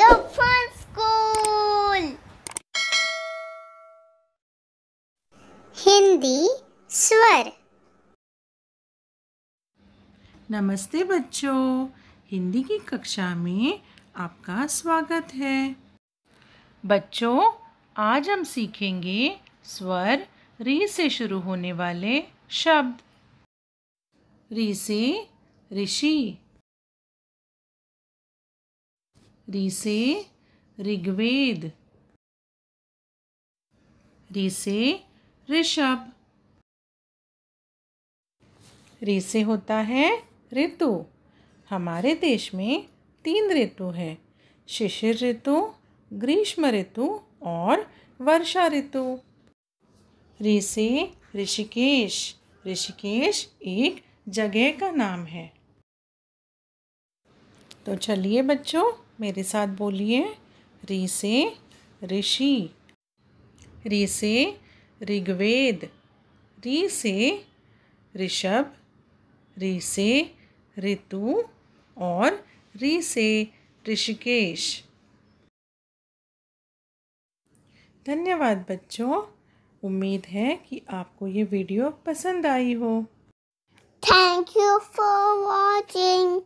The Fun School. Hindi स्वर नमस्ते बच्चों हिंदी की कक्षा में आपका स्वागत है बच्चों आज हम सीखेंगे स्वर री से शुरू होने वाले शब्द री से ऋषि री से ऋग्वेद ऋषे ऋषभ ऋषि होता है ऋतु हमारे देश में तीन ऋतु हैं शिशिर ऋतु ग्रीष्म ऋतु और वर्षा ऋतु ऋषि ऋषिकेश ऋषिकेश एक जगह का नाम है तो चलिए बच्चों मेरे साथ बोलिए री से ऋषि री से ऋग्वेद री से ऋषभ री से ऋतु और री से ऋषिकेश धन्यवाद बच्चों उम्मीद है कि आपको ये वीडियो पसंद आई हो थैंक यू फॉर वॉचिंग